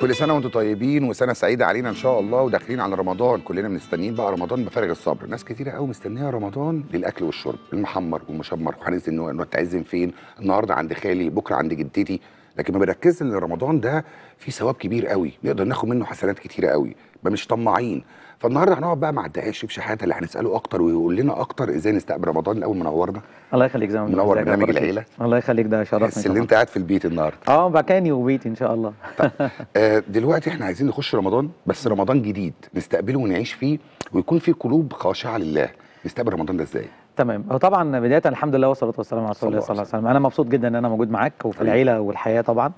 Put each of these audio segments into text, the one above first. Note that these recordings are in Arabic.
كل سنه وانتم طيبين وسنه سعيده علينا ان شاء الله وداخلين على رمضان كلنا مستنيين بقى رمضان بفارغ الصبر ناس كتيره قوي مستنيه رمضان للاكل والشرب المحمر والمشمر وهننزل نتعزم فين النهارده عند خالي بكره عند جدتي لكن ما بنركزش ان رمضان ده فيه ثواب كبير قوي نقدر ناخد منه حسنات كتيره قوي ما مش طماعين فالنهارده هنقعد بقى مع الدقايق شيف شحاته اللي هنساله اكتر ويقول لنا اكتر ازاي نستقبل رمضان الاول منورنا الله يخليك زي ما منور برنامج العيله الله يخليك ده شرفنا بس اللي انت قاعد في البيت النهارده اه مكاني وبيتي ان شاء الله طيب. آه دلوقتي احنا عايزين نخش رمضان بس رمضان جديد نستقبله ونعيش فيه ويكون فيه قلوب خاشعه لله نستقبل رمضان ده ازاي تمام هو طبعا بدايه الحمد لله والصلاه والسلام على رسول الله صلى الله عليه وسلم انا مبسوط جدا ان انا موجود معاك وفي العيله والحياه طبعا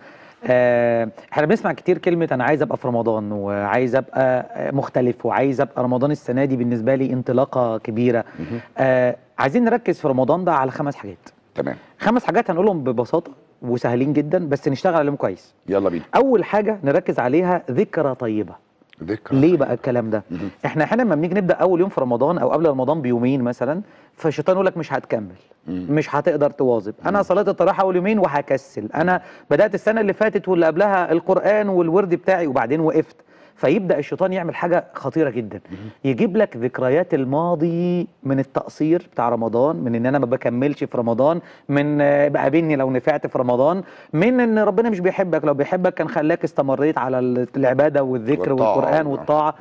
آه، احنا بنسمع كتير كلمه انا عايز ابقى في رمضان وعايز ابقى مختلف وعايز ابقى رمضان السنه دي بالنسبه لي انطلاقه كبيره آه عايزين نركز في رمضان ده على خمس حاجات تمام خمس حاجات هنقولهم ببساطه وسهلين جدا بس نشتغل عليهم كويس يلا بينا اول حاجه نركز عليها ذكرى طيبه ذكرى ليه بقى الكلام ده؟ احنا احيانا لما بنيجي نبدا اول يوم في رمضان او قبل رمضان بيومين مثلا فالشيطان يقول لك مش هتكمل مش هتقدر تواظب انا صليت التراحة اول يومين وهكسل انا بدات السنه اللي فاتت واللي قبلها القران والورد بتاعي وبعدين وقفت فيبدا الشيطان يعمل حاجه خطيره جدا يجيب لك ذكريات الماضي من التقصير بتاع رمضان من ان انا ما بكملش في رمضان من بقابلني لو نفعت في رمضان من ان ربنا مش بيحبك لو بيحبك كان خلاك استمريت على العباده والذكر والطاعة والقران والطاعه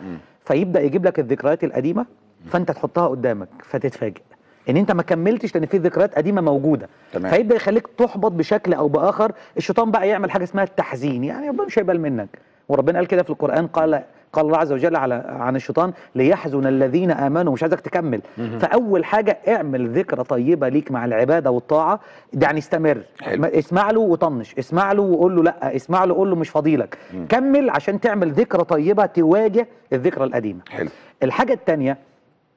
فيبدا يجيب لك الذكريات القديمه فانت تحطها قدامك فتتفاجئ ان انت ما كملتش لان في ذكريات قديمه موجوده تمام. فيبدا يخليك تحبط بشكل او باخر الشيطان بقى يعمل حاجه اسمها التحزين يعني ربنا مش هيقبل منك وربنا قال كده في القرآن قال قال الله عز وجل على عن الشيطان ليحزن الذين امنوا مش عايزك تكمل مم. فاول حاجه اعمل ذكرى طيبه ليك مع العباده والطاعه يعني استمر حلو. اسمع له وطنش اسمع له وقول له لا اسمع له قول له مش فاضيلك كمل عشان تعمل ذكرى طيبه تواجه الذكرى القديمه حلو. الحاجه الثانيه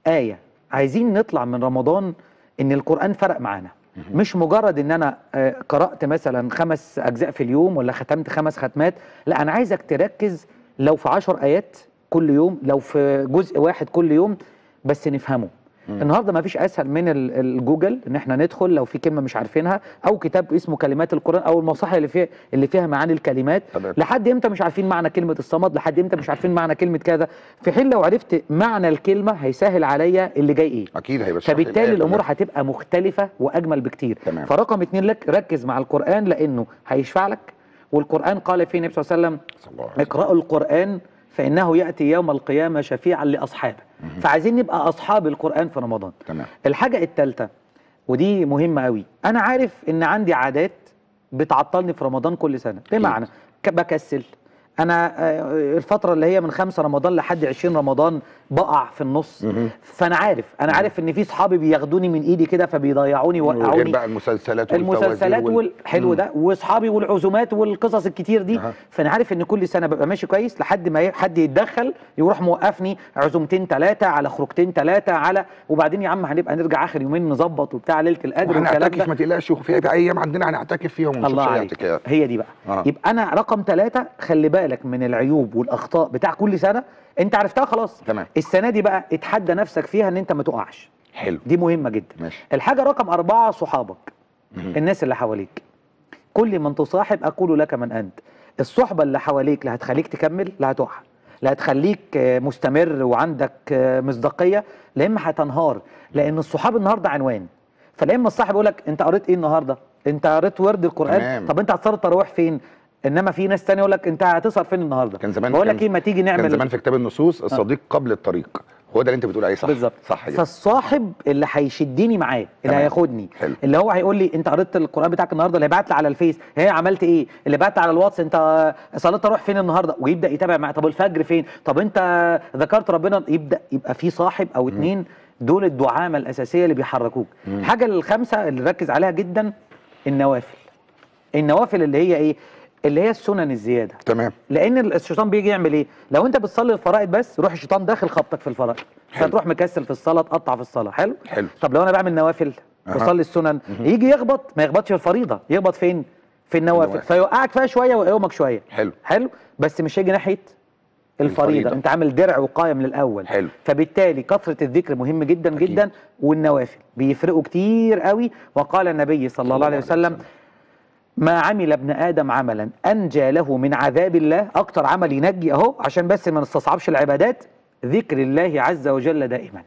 ايه عايزين نطلع من رمضان ان القران فرق معانا مش مجرد ان انا آه، قرات مثلا خمس اجزاء في اليوم ولا ختمت خمس ختمات لا انا عايزك تركز لو في عشر ايات كل يوم لو في جزء واحد كل يوم بس نفهمه النهارده ما فيش اسهل من الجوجل ان احنا ندخل لو في كلمه مش عارفينها او كتاب اسمه كلمات القران او المصاحف اللي فيها اللي فيها معاني الكلمات طبعا. لحد امتى مش عارفين معنى كلمه الصمد لحد امتى مش عارفين معنى كلمه كذا في حين لو عرفت معنى الكلمه هيسهل عليا اللي جاي ايه اكيد هيبقى فبالتالي الامور هتبقى مختلفه واجمل بكتير تمام. فرقم اتنين لك ركز مع القران لانه هيشفع لك والقران قال فيه النبي صلى الله عليه وسلم اقراوا القران فإنه يأتي يوم القيامة شفيعا لأصحابه فعايزين نبقى أصحاب القرآن في رمضان تمام. الحاجة التالتة ودي مهمة قوي أنا عارف إن عندي عادات بتعطلني في رمضان كل سنة بمعنى بكسل انا آه، الفتره اللي هي من 5 رمضان لحد 20 رمضان بقع في النص فانا عارف انا عارف ان في صحابي بياخدوني من ايدي كده فبيضيعوني ويوقعوني بقى المسلسلات المسلسلات والحلو وال... ده واصحابي والعزومات والقصص الكتير دي أه. فانا عارف ان كل سنه ببقى ماشي كويس لحد ما حد يتدخل يروح موقفني عزومتين ثلاثه على خروجتين ثلاثه على وبعدين يا عم هنبقى نرجع اخر يومين نظبط وبتاع ليله القدر هنعتكف ما تقلقش في ايام عندنا هنعتكف فيهم الله عليك هي دي بقى أه. يبقى انا رقم ثلاثه خلي بالك بالك من العيوب والاخطاء بتاع كل سنه انت عرفتها خلاص تمام السنه دي بقى اتحدى نفسك فيها ان انت ما تقعش حلو دي مهمه جدا ماشي. الحاجه رقم أربعة صحابك مم. الناس اللي حواليك كل من تصاحب اقول لك من انت الصحبه اللي حواليك اللي هتخليك تكمل لا هتقع لا هتخليك مستمر وعندك مصداقيه لا اما هتنهار لان الصحاب النهارده عنوان فلا اما الصاحب يقول لك انت قريت ايه النهارده انت قريت ورد القران تمام. طب انت هتصلي التراويح فين انما في ناس ثانيه يقول لك انت هتسهر فين النهارده كان زمان بقول لك ايه ما تيجي نعمل كان زمان في كتاب النصوص آه. الصديق آه. قبل الطريق هو ده اللي انت بتقول عليه صح بالظبط صح يعني. فالصاحب اللي هيشدني معاه اللي هياخدني اللي هو هيقول لي انت قريت القران بتاعك النهارده اللي بعت لي على الفيس هي إيه، عملت ايه اللي بعت على الواتس انت صليت اروح فين النهارده ويبدا يتابع معاه طب الفجر فين طب انت ذكرت ربنا يبدا يبقى في صاحب او اثنين دول الدعامه الاساسيه اللي بيحركوك الحاجه الخامسه اللي ركز عليها جدا النوافل النوافل اللي هي ايه اللي هي السنن الزياده تمام لان الشيطان بيجي يعمل ايه لو انت بتصلي الفرائض بس روح الشيطان داخل خبطك في الفرائض فتروح مكسل في الصلاه تقطع في الصلاه حلو حلو طب لو انا بعمل نوافل بصلي السنن مه. يجي يخبط ما يخبطش في الفريضه يخبط فين في النوافل فيوقعك فيها شويه ويقومك شويه حلو حلو بس مش هيجي ناحيه الفريضة. الفريضه انت عامل درع وقايه من الاول حلو. فبالتالي كثره الذكر مهم جدا أكيد. جدا والنوافل بيفرقوا كتير قوي وقال النبي صلى الله عليه وسلم ما عمل ابن آدم عملا أنجى له من عذاب الله أكتر عمل ينجي أهو عشان بس ما نستصعبش العبادات ذكر الله عز وجل دائما